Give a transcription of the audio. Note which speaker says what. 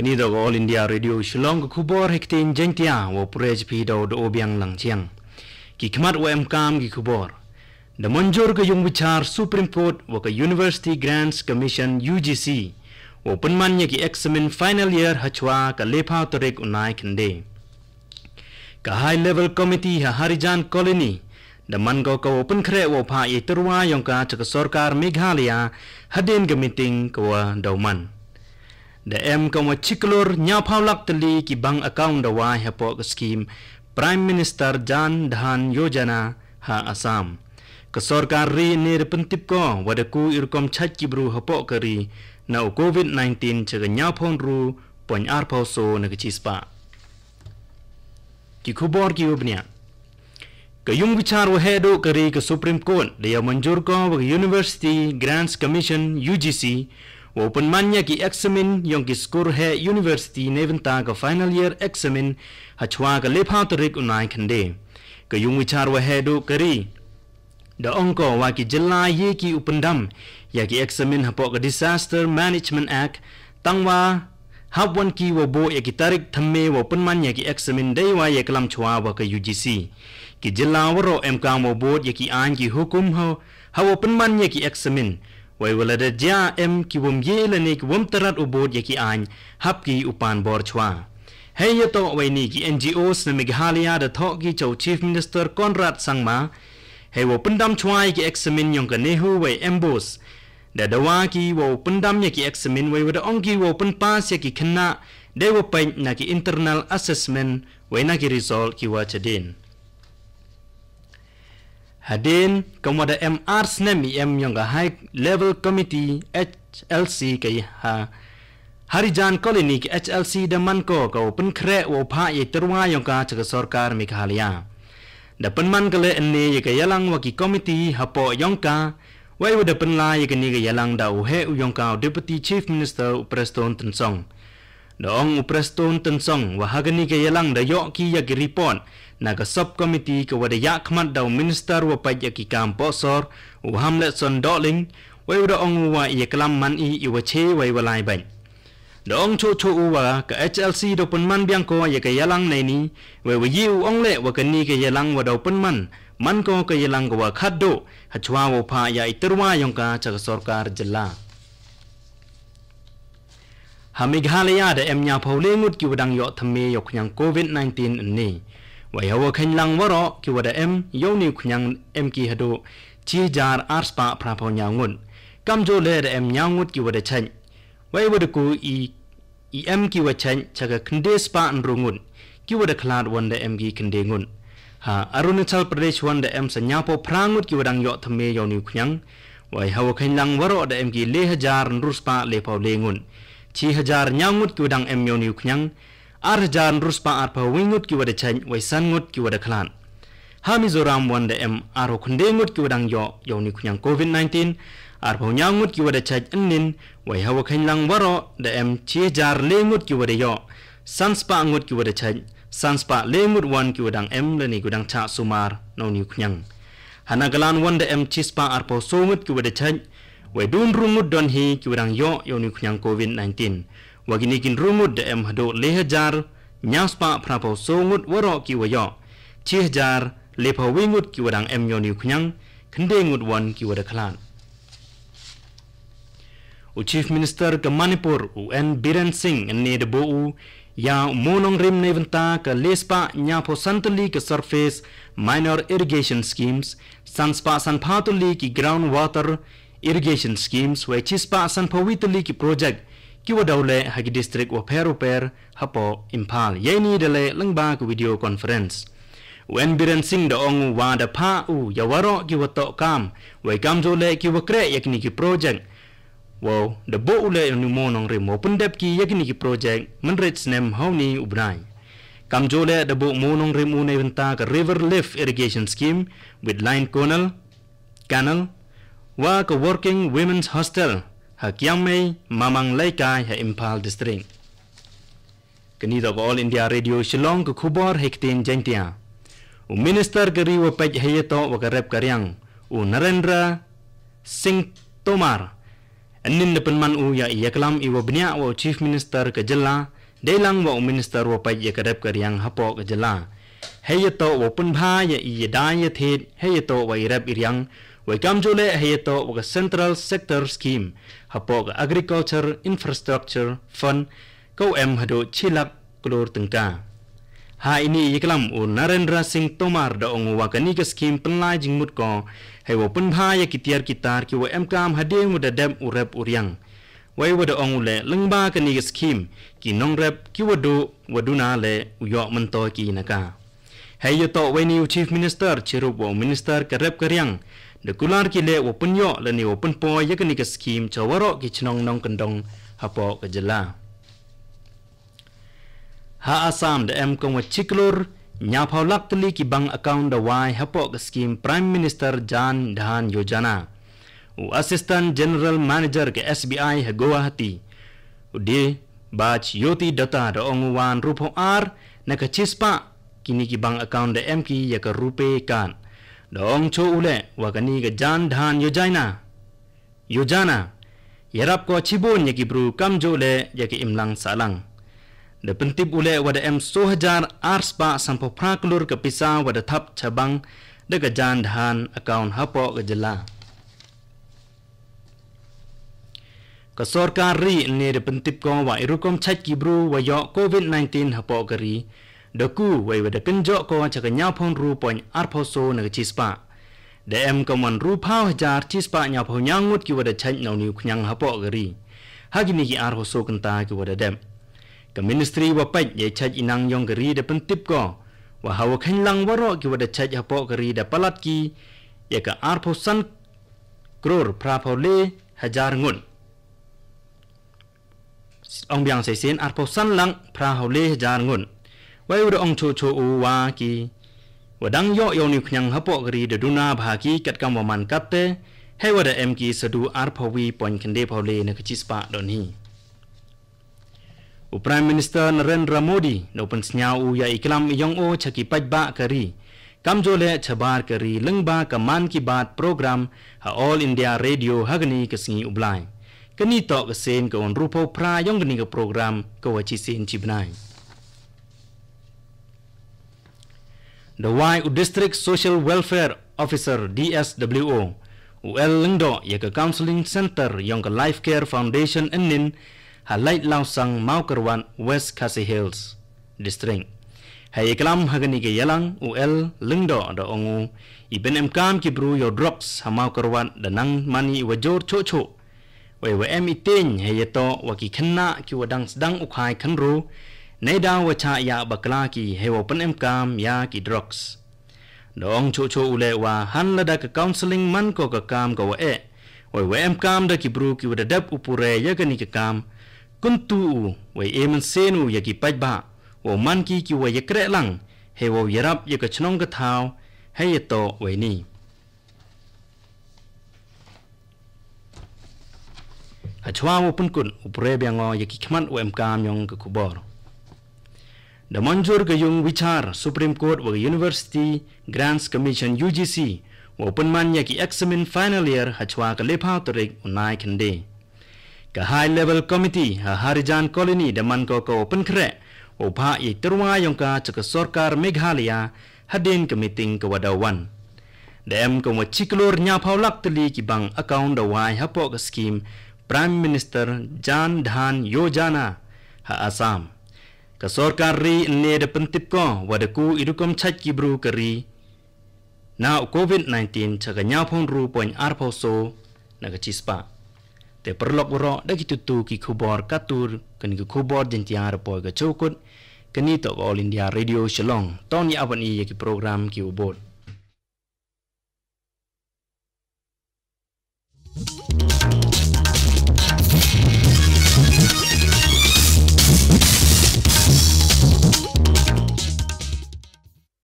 Speaker 1: ကနေ့တော့ All India Radio Shillong ခုပေါ်ဟက်တင်ဂျင်တျာဝပရစ်ပီဒေါ်ဒိုဘျန်လန်ချန်ကိခမတ်ဝမ်ကမ်ကိခုပေါ်ဒမွန်ဂျောကယုံဝိချာဆူပရင်ကော့ဝကယူနီဗာစီတီဂရန့်စ်ကမီရှင် UGC ဝပန်မန်ညကိအက်ဆမင်ဖိုင်နယ်ယေဟချွာကလေဖာတရိကူနိုင်ခန်ဒေကဟိုင်လေဗယ်ကော်မတီဟာဟာရီဂျန်ကော်လနီဒမန်ကောကဝပန်ခရဲဝဖာအီတရဝါယုံကာချကစော်ကာမေဂါလီယာဟဒင်းကမီတင်းကဝဒေါမန် da em ka mo chiklor nya phawlak tali ki bank account da wa hepo scheme prime minister jan dhan yojana ha assam ka sarkar ri nir pantip ko wada ku irkom chak ki bru hepo kari na covid 19 chaga nya phon ru pon ar phaw so na ki chispa ki khubor ki ubnya ka yung bichar wo hedo kari ka supreme court da ya manjur ko university grants commission ugc open मान्या कि एक्समिन यों की स्कोर है यूनिवर्सिटी नेवंता का final year एक्समिन हछुआ का लेफा तो रिक उनाय खंडे कयुं विचार वह है दो करी द अंको वा कि जिला ये कि उपन्दम या कि एक्समिन हपो का डिजास्टर मैनेजमेंट एक्ट तंगवा हब वन की वो बो एक तारिक थम्मे वो ओपन मान्या कि एक्समिन दे वा ये कलम छुआ वा का यूजीसी कि जिला वरो एमकाम वो बोर्ड या कि आन की हुकुम हो हब ओपन मान्या कि एक्समिन वही वाले ज्या एम कि वम ये लने कि वम तरत उबोट ये कि आन हब की उपान बोर छुआ है ये तो वही नी कि एनजीओस ने मिघालिया द थो कि चौ चीफ मिनिस्टर कॉनराड संगमा है वो पंडम छुआई कि एक्समिन योंग का नेहू वही एम्बोस ดดวากีวอปนดัมยากิเอ็กซ์มินไว้วดาองกีวอปนปาสยากิคณะได้วอปนักอินเทอร์เนลแอสเซสเมนต์ไว้นักรีสอลกิวาเชดิน Hadin kemudian MR Snemi M yang ke High Level Committee HLC ke ha. Hari Jan Kolini ke HLC dan Manko ke open kerek wau pa ye terwa yang ke cek sorkar mikhalia. Dan penman kele ini ye ke yalang waki komiti hapo yang ke wai wada penla ye ke ni ke yalang da uhe u yang ke Deputy Chief Minister Preston Tensong. Doong Uprestun Tensong wahagani ke yelang da yok ki yagi ripon na ke sub komiti ke wada yak mat dau minister wapad yagi kampok sor u hamlet son doling wai wada ong uwa iya kelam man i iwa che wai walai bany. Doong cho cho uwa ke HLC do penman biangko yagi yelang na ini wai wai u ong le wakani ke yelang wadau penman man ko ke yelang kewa khaddo hachwa wapak ya iterwa yongka cakasorkar jelang. Hamighalaya de emnya phawle mut ki wadang yo thame yo khnyang covid 19 ni wa yaw khin lang waro ki wada em yo ni khnyang em ki hado chi jar arspa pra phaw nya ngun kam jo le de emnya ngut ki wada chen wa yaw de ku i i em ki wa chen chaga khnde spa an ru ngun ki wada khlad won de em gi khnde ngun ha arunachal pradesh won de em sa nya po phrangut ki wadang yo thame yo ni khnyang wa yaw khin lang waro de em gi le hajar rupa le phaw le ngun chi hajar nyangut ki wadang em yoni ukhnyang ar jan ruspa ar pa wingut ki wada chain wai san ngut ki wada khlan ha mizoram wanda em aro khunde ngut ki wadang yo yoni khnyang covid 19 ar pa nyangut ki wada chain annin wai hawa khain lang waro da em chi hajar le ngut ki wada yo sanspa ngut ki wada chain sanspa le ngut wan ki wadang em le ni gudang cha sumar no ni khnyang hanagalan wanda em chispa ar pa so ngut ki wada chain wai dun rumud don hi ki wadang yo yoni kunyang COVID-19. Wagini kin rumud da em hado lehajar nyas pa prapo songut waro ki wayo. Chihajar lepa wingut ki wadang em yoni kunyang kende ngut wan ki wadakalan. U Chief Minister ke Manipur u en Biren Singh en ne debo u ya monong rim nevanta ke lespa nyapo santali ke surface minor irrigation schemes sanspa sanpatuli ki groundwater water irrigation schemes we chispa san phawi tuli ki project kiwa dawle hagi district wa phero per hapo impal yeni dale langba ku video conference wen biren sing da ong wa da pha u yawaro kiwa to kam we kam jo le kiwa kre yakni ki project wo da bo ule nu mo nong re mo pundep ki yakni ki project man rets nem hauni ubrai kam jo le da bo mo nong re mu ne venta ka river lift irrigation scheme with line canal canal wa ko working women's hostel ha kyang mei mamang lai kai ha impal district kini da all india radio shillong ko khubar hektin jaintia u minister gari wa pej heye to wa garep karyang u narendra singh tomar annin nepen man u ya yaklam i wa bnya wa chief minister ka jalla delang wa u minister wa pej ye garep karyang ha po ka jalla heye to wa pun bha ya i dai ye the heye to wa irap iryang Wekam jole heto wag central sector scheme hapog agriculture infrastructure fund ko em hado chilak kulur tengka. Ha ini iklam u Narendra Singh Tomar da ong wakani ke scheme penlai jingmut ko hai wapun bhaa ya kitiar kitar ki wakam kam hadiah muda dem urep uriang. Wai wada ong ule lengba ke ni ke scheme ki nong rep ki wadu waduna le uyok mentoh ki inaka. Hai yoto wani u Chief Minister Chirup wong Minister ke rep keriang. riang de kular kile wo punyo le ni wo pun po ye kini ke skim chawaro ki chnong nong kendong hapo ke jela ha asam de em kong wa chiklur nya pa lak tli ki bang account da wai hapo ke skim prime minister jan dhan yojana u assistant general manager ke sbi ha guwahati u de bach yoti data da ong wan rupo r na ke chispa kini ki bang account de em ki ya ke rupe kan ดองชูอุเลว่ากันนี่ก็จานดานยูจายนายูจานาเยรับก็ชิบุนยักิบรูคำโจเลยักีอิมลังสาลังเดปันติบุเลว่าเดเอ็มโซฮจาร์อาร์สปาสัมพพราคลูร์กับพิซาว่าเดทับชบังเด็กก็จานดานอคาวน์ฮับโอกจลาก็สอร์การีเนี่ยเรปันติบก็ว่าอรุกคมชัดกิบรูว่ายอโควิด -19 ฮับโอกรีដកូវៃវដកិនចកកចកញ្ញាផនរូបញអរផសូនកជីស្ប៉ាដេអឹមកមនរូបោចារជីស្ប៉ាញ៉ាផញ៉ាងងួតគីវដឆាញ់ណៅនីខ្ញាំងហបអករីហាគីនីគីអរហសូកន្តាគីវដដេមកមីនស្ត្រីវប៉ិចយេឆាច់អ៊ីណាងយងករីដេពិនទីបកវហាវខិនឡាំងវរោគីវដឆាច់ហបអករីដេប៉ឡាត់គីយេកអរផសាន់គ្រូរប្រាផលេហាចារងុនអងបៀងសេសិនអរផសាន់ឡាំងប្រាហូលេហាចារងុនว้รองโชโชอูวากีว่าดังยอยนิขยังฮะปอกรีเดดูนาบากีกัดกำวมันกัตเตให้ว่าดเอ็มกีสะดูอาร์พาวีปอยคันเดพาวเลนกจิสปะดอนฮีอุปรายมินิสเตอร์นเรนรามดีโนปันสัญญาอูยาอิกลัมยองโอชักิปัจบะกรีกำจเลฉบารกรีลังบากมันกีบาทโปรแกรมฮะออลอินเดียเรดิโอฮักนีกสิงอุบลายกนีตอกเซนกอนรูปพระยองกนีกับโปรแกรมกวชิเซนชิบนาย the Y District Social Welfare Officer DSWO. UL Lengdo ya ke Counseling Center yang ke Life Care Foundation Enin halait langsang mau kerwan West Kasi Hills District. Hai iklam hagani ke yalang UL Lengdo ada ongu iben emkam kibru yo drugs ha mau kerwan danang mani wajor cocok. WWM itin hai yato waki kena ki wadang sedang ukhai kenru ro ในดาวชาอยาบกลากีเฮวปนเอ็มกามยากีดรอกส์น้องโชโชอุเลว่าฮันละดักกาวน์สลิงมันก็กะกามกวเอวัยเอ็มกามดักีบรูกีวดะดับอุปุเรยากันิกะกามกุนตูวัยเอมันเซนูยากีปัจบะวัมันกีกีวัยเกรลังเฮวยรับยากะชนงกะทาวให้ยโตวัยนี้ชวาวปุ่นกุนอุปเรียงอยากิขมันอุเอ็มกามยองกับคุบอร์ da manjur gayung wichar Supreme Court wa University Grants Commission UGC wa upunman ya ki examen final year hachwa ka lepao tarik unai kende. Ka high level committee ha harijan colony da manko ka upun kre wa upha ye terwa yong ka chaka sorkar Meghalaya hadin ka meeting ka wadawan. Da em ka wa chiklor nya paulak tali ki bang account da wai hapo ka scheme Prime Minister Jan Dhan Yojana ha Assam ka sorkar ri ne de pentip ko wada ku irukom chat ki bru kari na covid 19 cha ga nya phon ru poin ar pho so na ga chispa te perlok ro da ki tutu ki khubor katur kan ki khubor din ti ar po ga chokut kani to all india radio shalong ton ya ban i ye ki program ki ubot